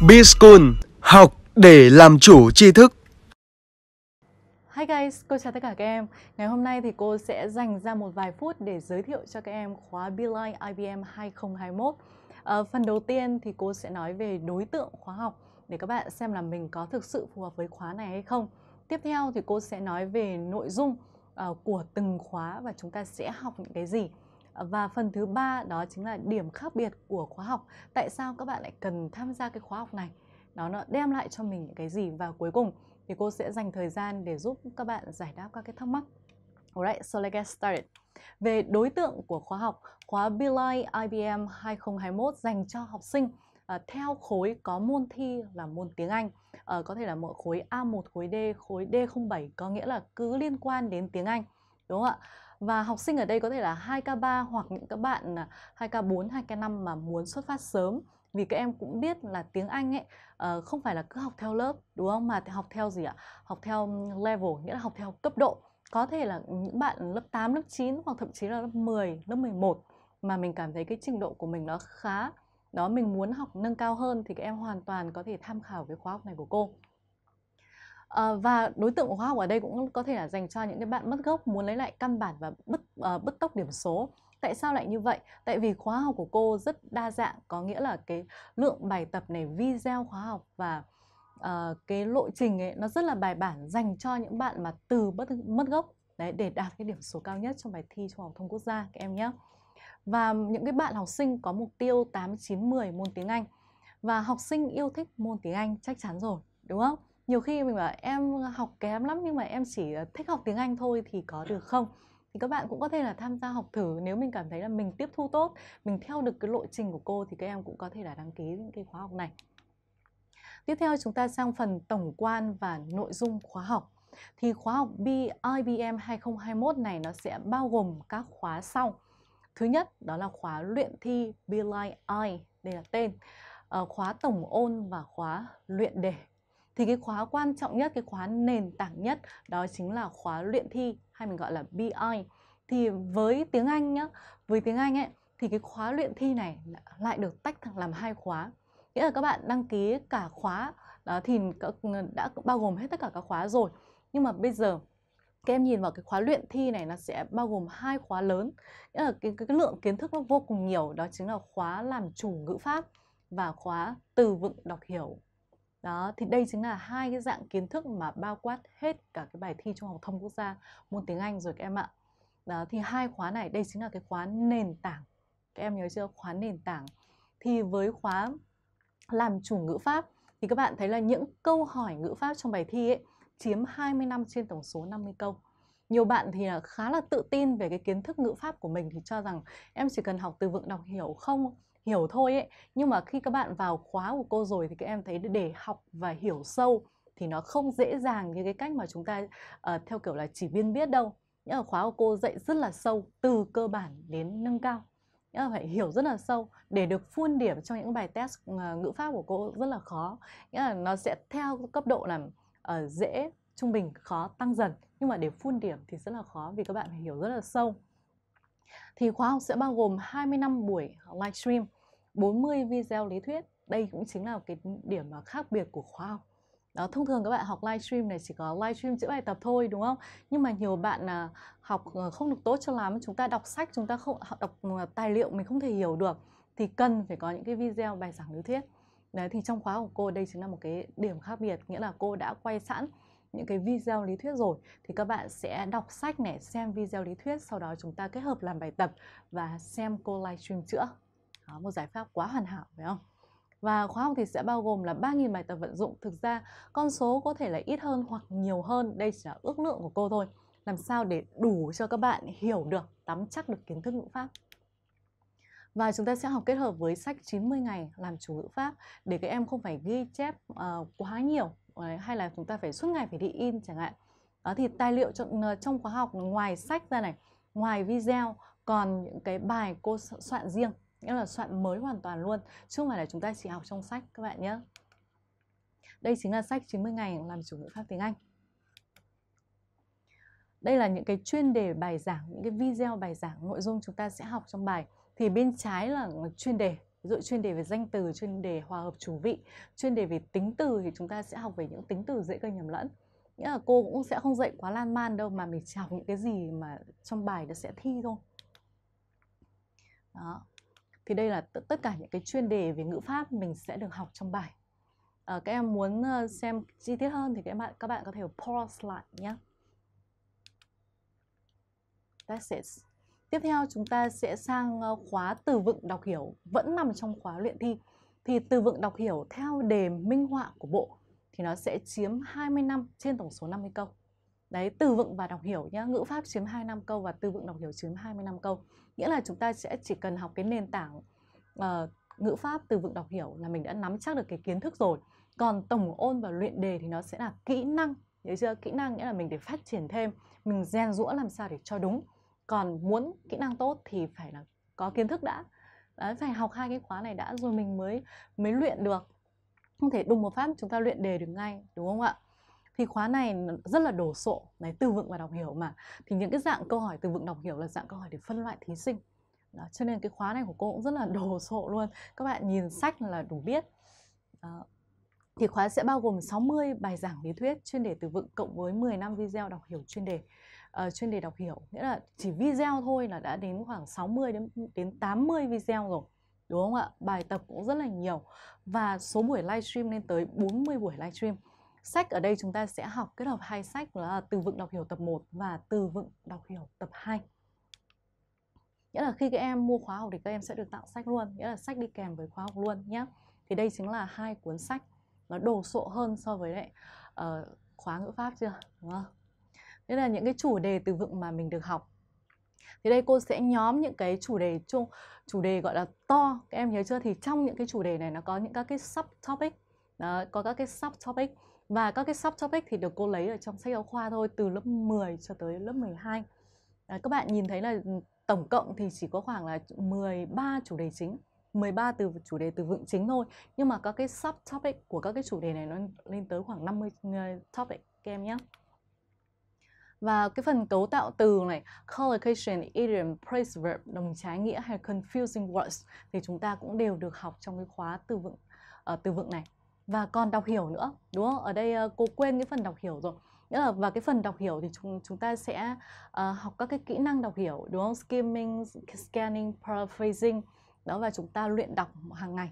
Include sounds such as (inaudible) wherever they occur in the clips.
B-School, học để làm chủ tri thức. Hi guys, cô chào tất cả các em. Ngày hôm nay thì cô sẽ dành ra một vài phút để giới thiệu cho các em khóa Beeline IBM 2021. À, phần đầu tiên thì cô sẽ nói về đối tượng khóa học để các bạn xem là mình có thực sự phù hợp với khóa này hay không. Tiếp theo thì cô sẽ nói về nội dung uh, của từng khóa và chúng ta sẽ học những cái gì. Ờ, và phần thứ ba đó chính là điểm khác biệt của khóa học tại sao các bạn lại cần tham gia cái khóa học này nó nó đem lại cho mình những cái gì và cuối cùng thì cô sẽ dành thời gian để giúp các bạn giải đáp các cái thắc mắc Alright, so let's get started. Về đối tượng của khóa học, khóa Belay IBM 2021 dành cho học sinh uh, theo khối có môn thi là môn tiếng Anh. Uh, có thể là mỗi khối A1, khối D, khối D07 có nghĩa là cứ liên quan đến tiếng Anh. Đúng không ạ? Và học sinh ở đây có thể là 2K3 hoặc những các bạn 2K4, à, 2K5 mà muốn xuất phát sớm vì các em cũng biết là tiếng Anh ấy ờ, không phải là cứ học theo lớp đúng không mà học theo gì ạ? Học theo level nghĩa là học theo cấp độ. Có thể là những bạn lớp 8, lớp 9 hoặc thậm chí là lớp 10, lớp 11 mà mình cảm thấy cái trình độ của mình nó khá đó mình muốn học nâng cao hơn thì các em hoàn toàn có thể tham khảo cái khóa học này của cô À, và đối tượng của khóa học ở đây cũng có thể là dành cho những cái bạn mất gốc muốn lấy lại căn bản và bứt uh, bứt tốc điểm số. Tại sao lại như vậy? Tại vì khóa học của cô rất đa dạng, có nghĩa là cái lượng bài tập này, video khóa học và uh, cái lộ trình ấy nó rất là bài bản dành cho những bạn mà từ bất mất gốc đấy để đạt cái điểm số cao nhất trong bài thi trung học thông quốc gia các em nhé. Và những cái bạn học sinh có mục tiêu 8 9 10 môn tiếng Anh và học sinh yêu thích môn tiếng Anh chắc chắn rồi, đúng không? nhiều khi mình bảo em học kém lắm nhưng mà em chỉ ờ, thích học tiếng Anh thôi thì có được không thì các bạn cũng có thể là tham gia học thử nếu mình cảm thấy là mình tiếp thu tốt mình theo được cái lộ trình của cô thì các em cũng có thể là đăng ký những cái khóa học này tiếp theo chúng ta sang phần tổng quan và nội dung khóa học thì khóa học IBM 2021 này nó sẽ bao gồm các khóa sau thứ nhất đó là khóa luyện thi Be Like I đây là tên ờ, khóa tổng ôn và khóa luyện đề thì cái khóa quan trọng nhất cái khóa nền tảng nhất đó chính là khóa luyện thi hay mình gọi là BI thì với tiếng Anh nhá với tiếng Anh ấy thì cái khóa luyện thi này lại được tách thành làm hai khóa nghĩa là các bạn đăng ký cả khóa đó thì đã bao gồm hết tất cả các khóa rồi nhưng mà bây giờ các em nhìn vào cái khóa luyện thi này nó sẽ bao gồm hai khóa lớn nghĩa là cái, cái, cái lượng kiến thức nó vô cùng nhiều đó chính là khóa làm chủ ngữ pháp và khóa từ vựng đọc hiểu đó thì đây chính là hai cái dạng kiến thức mà bao quát hết cả cái bài thi trung học thông quốc gia môn tiếng Anh rồi các em ạ đó thì hai khóa này đây chính là cái khóa nền tảng các em nhớ chưa khóa nền tảng thì với khóa làm chủ ngữ pháp thì các bạn thấy là những câu hỏi ngữ pháp trong bài thi ấy chiếm 20 năm trên tổng số 50 câu nhiều bạn thì khá là tự tin về cái kiến thức ngữ pháp của mình thì cho rằng em chỉ cần học từ vựng đọc hiểu không hiểu thôi ấy nhưng mà khi các bạn vào khóa của cô rồi thì các em thấy để học và hiểu sâu thì nó không dễ dàng như cái cách mà chúng ta uh, theo kiểu là chỉ biên biết đâu nhưng mà khóa của cô dạy rất là sâu từ cơ bản đến nâng cao nghĩa là phải hiểu rất là sâu để được phun điểm trong những bài test ờ, ngữ pháp của cô rất là khó nghĩa là nó sẽ theo cấp độ là uh, dễ trung bình khó tăng dần nhưng mà để phun điểm thì rất là khó vì các bạn phải hiểu rất là sâu thì khóa học sẽ bao gồm năm buổi livestream 40 video lý thuyết đây cũng chính là cái điểm mà khác biệt của khóa học đó thông thường các bạn học livestream này chỉ có livestream chữa bài tập thôi đúng không nhưng mà nhiều bạn là học ờ, không được tốt cho lắm chúng ta đọc sách chúng ta không đọc ờ, tài liệu mình không thể hiểu được thì cần phải có những cái video bài giảng lý thuyết đấy thì trong khóa của cô đây chính là một cái điểm khác biệt nghĩa là cô đã quay sẵn những cái video lý thuyết rồi thì các bạn sẽ đọc sách này xem video lý thuyết sau đó chúng ta kết hợp làm bài tập và xem cô livestream chữa đó, một giải pháp quá hoàn hảo phải không và khóa học thì sẽ bao gồm là 3.000 bài tập vận dụng. Thực ra con số có thể là ít hơn hoặc nhiều hơn, đây chỉ là ước lượng của cô thôi. Làm sao để đủ cho các bạn hiểu được, nắm chắc được kiến thức ngữ pháp. Và chúng ta sẽ học kết hợp với sách 90 ngày làm chủ ngữ pháp để các em không phải ghi chép uh, quá nhiều ờ, hay là chúng ta phải suốt ngày phải đi in chẳng hạn. Đó thì tài liệu trong, ờ, trong khóa học ngoài sách ra này, ngoài video còn những cái bài cô soạn riêng nghĩa là soạn mới hoàn toàn luôn chứ không phải là chúng ta chỉ học trong sách các bạn nhé đây chính là sách 90 ngày làm chủ ngữ pháp tiếng Anh đây là những cái chuyên đề bài giảng những cái video bài giảng nội dung chúng ta sẽ học trong bài thì bên trái là chuyên đề ví dụ chuyên đề về danh từ chuyên đề hòa hợp chủ vị chuyên đề về tính từ thì chúng ta sẽ học về những tính từ dễ gây nhầm lẫn nghĩa là cô cũng sẽ không dạy quá lan man đâu mà mình chỉ học những cái gì mà trong bài nó sẽ thi thôi đó thì đây là tất cả những cái chuyên đề về ngữ pháp mình sẽ được học trong bài à, các em muốn ờ, xem chi tiết hơn thì các bạn các bạn có thể pause lại nhé That's it. Tiếp theo chúng ta sẽ sang ờ, khóa từ vựng đọc hiểu vẫn nằm trong khóa luyện thi. Thì từ vựng đọc hiểu theo đề minh họa của bộ thì nó sẽ chiếm 20 năm trên tổng số 50 câu. Đấy, từ vựng và đọc hiểu nhá, ngữ pháp chiếm năm câu và từ vựng đọc hiểu chiếm năm câu. Nghĩa là chúng ta sẽ chỉ cần học cái nền tảng uh, ngữ pháp từ vựng đọc hiểu là mình đã nắm chắc được cái kiến thức rồi. Còn tổng ôn và luyện đề thì nó sẽ là kỹ năng, nhớ chưa? Kỹ năng nghĩa là mình để phát triển thêm, mình rèn rũa làm sao để cho đúng. Còn muốn kỹ năng tốt thì phải là có kiến thức đã. Đấy, phải học hai cái khóa này đã rồi mình mới mới luyện được không thể đùng một phát chúng ta luyện đề được ngay đúng không ạ thì khóa này rất là đồ sộ đấy từ vựng và đọc hiểu mà thì những cái dạng câu hỏi từ vựng đọc hiểu là dạng câu hỏi để phân loại thí sinh đó, cho nên cái khóa này của cô cũng rất là đồ (laughs) sộ luôn các bạn nhìn sách là đủ biết đó. thì khóa sẽ bao gồm 60 bài giảng lý thuyết chuyên đề từ vựng cộng với 10 năm video đọc hiểu chuyên đề uh, chuyên đề đọc hiểu nghĩa là chỉ video thôi là đã đến khoảng 60 đến đến 80 video rồi đúng không ạ bài tập cũng rất là nhiều và số buổi livestream lên tới 40 buổi livestream Sách ở đây chúng ta sẽ học kết hợp hai sách là từ vựng đọc hiểu tập 1 và từ vựng đọc hiểu tập 2. Nghĩa là khi các em mua khóa học thì các em sẽ được tặng sách luôn, nghĩa là sách đi kèm với khóa học luôn nhé. Thì đây chính là hai cuốn sách nó đồ sộ hơn so với lại uh, khóa ngữ pháp chưa? Đúng không? Đây là những cái chủ đề từ vựng mà mình được học thì đây cô sẽ nhóm những cái chủ đề chung chủ đề gọi là to các em nhớ chưa thì trong những cái chủ đề này nó có những các cái sub topic đó, có các cái subtopic và các cái subtopic thì được cô lấy ở trong sách giáo khoa thôi từ lớp 10 cho tới lớp 12 à, các bạn nhìn thấy là ừ, tổng cộng thì chỉ có khoảng là 13 chủ đề chính 13 từ chủ đề từ vựng chính thôi nhưng mà các cái subtopic của các cái chủ đề này nó lên tới khoảng 50 ờ, topic các em nhé và cái phần cấu tạo từ này collocation, idiom, phrase verb, đồng trái nghĩa hay confusing words thì chúng ta cũng đều được học trong cái khóa từ vựng uh, từ vựng này và còn đọc hiểu nữa đúng không ở đây ờ, cô quên cái phần đọc hiểu rồi nghĩa là và cái phần đọc hiểu thì chúng chúng ta sẽ uh, học các cái kỹ năng đọc hiểu đúng không skimming scanning paraphrasing đó và chúng ta luyện đọc hàng ngày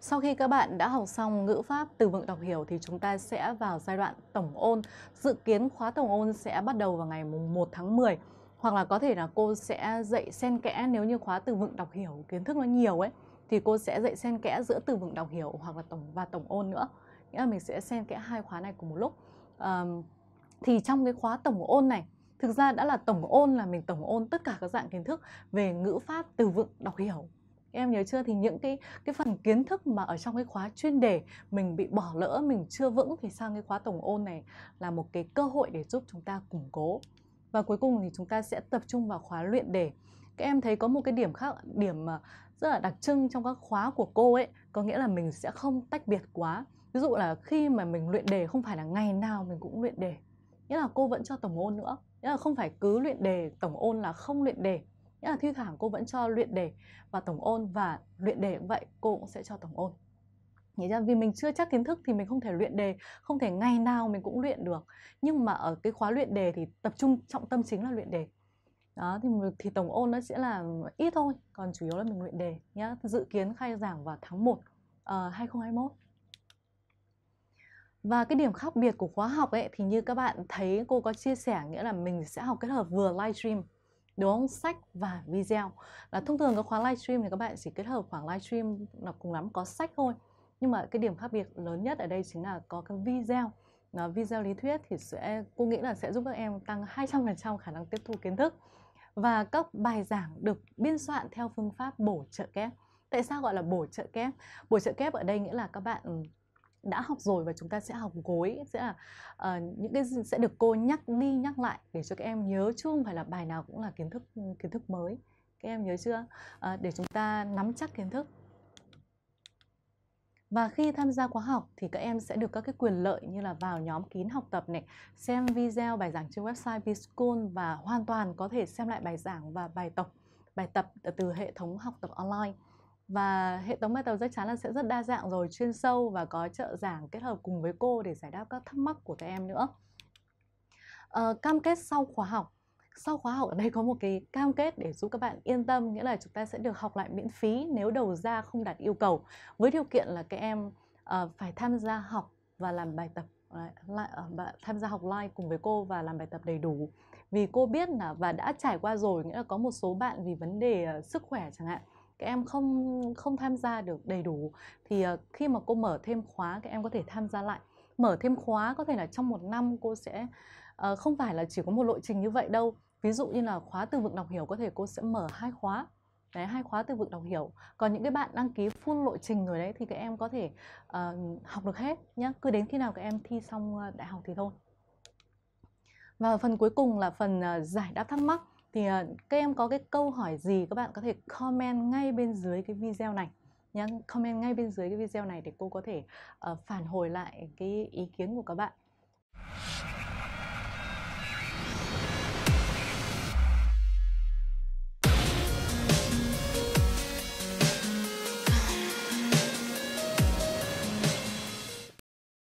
sau khi các bạn đã học xong ngữ pháp từ vựng đọc hiểu thì chúng ta sẽ vào giai đoạn tổng ôn. Dự kiến khóa tổng ôn sẽ bắt đầu vào ngày mùng 1 tháng 10 hoặc là có thể là cô sẽ dạy xen kẽ nếu như khóa từ vựng đọc hiểu kiến thức nó nhiều ấy thì cô sẽ dạy xen kẽ giữa từ vựng đọc hiểu hoặc là tổng và tổng ôn nữa nghĩa là mình sẽ xen kẽ hai khóa này cùng một lúc à, thì trong cái khóa tổng ôn này thực ra đã là tổng ôn là mình tổng ôn tất cả các dạng kiến thức về ngữ pháp từ vựng đọc hiểu em nhớ chưa thì những cái cái phần kiến thức mà ở trong cái khóa chuyên đề mình bị bỏ lỡ mình chưa vững thì sang cái khóa tổng ôn này là một cái cơ hội để giúp chúng ta củng cố và cuối cùng thì chúng ta sẽ tập trung vào khóa luyện đề các em thấy có một cái điểm khác điểm mà rất là đặc trưng trong các khóa của cô ấy có nghĩa là mình sẽ không tách biệt quá ví dụ là khi mà mình luyện đề không phải là ngày nào mình cũng luyện đề nghĩa là cô vẫn cho tổng ôn nữa nghĩa là không phải cứ luyện đề tổng ôn là không luyện đề nghĩa là thi thoảng cô vẫn cho luyện đề và tổng ôn và luyện đề cũng vậy cô cũng sẽ cho tổng ôn Nghĩa là vì mình chưa chắc kiến thức thì mình không thể luyện đề, không thể ngày nào mình cũng luyện được. Nhưng mà ở cái khóa luyện đề thì tập trung trọng tâm chính là luyện đề đó thì thì tổng ôn nó sẽ là ít thôi còn chủ yếu là mình luyện đề nhá dự kiến khai giảng vào tháng 1 uh, 2021 và cái điểm khác biệt của khóa học ấy thì như các bạn thấy cô có chia sẻ nghĩa là mình sẽ học kết hợp vừa livestream đúng không? Sách và video. Là thông thường các khóa livestream thì các bạn chỉ kết hợp khoảng livestream là cùng lắm có sách thôi. Nhưng mà cái điểm khác biệt lớn nhất ở đây chính là có cái video. Nó video lý thuyết thì sẽ cô nghĩ là sẽ giúp các em tăng 200% khả năng tiếp thu kiến thức và các bài giảng được biên soạn theo phương pháp bổ trợ kép. Tại sao gọi là bổ trợ kép? Bổ trợ kép ở đây nghĩa là các bạn ừ, đã học rồi và chúng ta sẽ học gối sẽ là uh, những cái sẽ được cô nhắc đi nhắc lại để cho các em nhớ chung phải là bài nào cũng là kiến thức ừ, kiến thức mới các em nhớ chưa uh, để chúng ta nắm chắc kiến thức và khi tham gia khóa học thì các em sẽ được các cái quyền lợi như là vào nhóm kín học tập này, xem video bài giảng trên website Vschool và hoàn toàn có thể xem lại bài giảng và bài tập bài tập từ hệ thống học tập online và hệ thống bài tập chắc chắn là sẽ rất đa dạng rồi chuyên sâu và có trợ giảng kết hợp cùng với cô để giải đáp các thắc mắc của các em nữa à, cam kết sau khóa học sau khóa học ở đây có một cái cam kết để giúp các bạn yên tâm nghĩa là chúng ta sẽ được học lại miễn phí nếu đầu ra không đạt yêu cầu với điều kiện là các em uh, phải tham gia học và làm bài tập ờ, lại ờ, tham gia học live cùng với cô và làm bài tập đầy đủ vì cô biết là và đã trải qua rồi nghĩa là có một số bạn vì vấn đề sức khỏe chẳng hạn các em không không tham gia được đầy đủ thì khi mà cô mở thêm khóa các em có thể tham gia lại mở thêm khóa có thể là trong một năm cô sẽ uh, không phải là chỉ có một lộ trình như vậy đâu ví dụ như là khóa từ vựng đọc hiểu có thể cô sẽ mở hai khóa đấy hai khóa từ vựng đọc hiểu còn những cái bạn đăng ký full lộ trình rồi đấy thì các em có thể uh, học được hết nhé cứ đến khi nào các em thi xong ờ, đại học thì thôi và phần cuối cùng là phần uh, giải đáp thắc mắc thì uh, các em có cái câu hỏi gì các bạn có thể comment ngay bên dưới cái video này nhá comment ngay bên dưới cái video này để cô có thể uh, phản hồi lại cái ý kiến của các bạn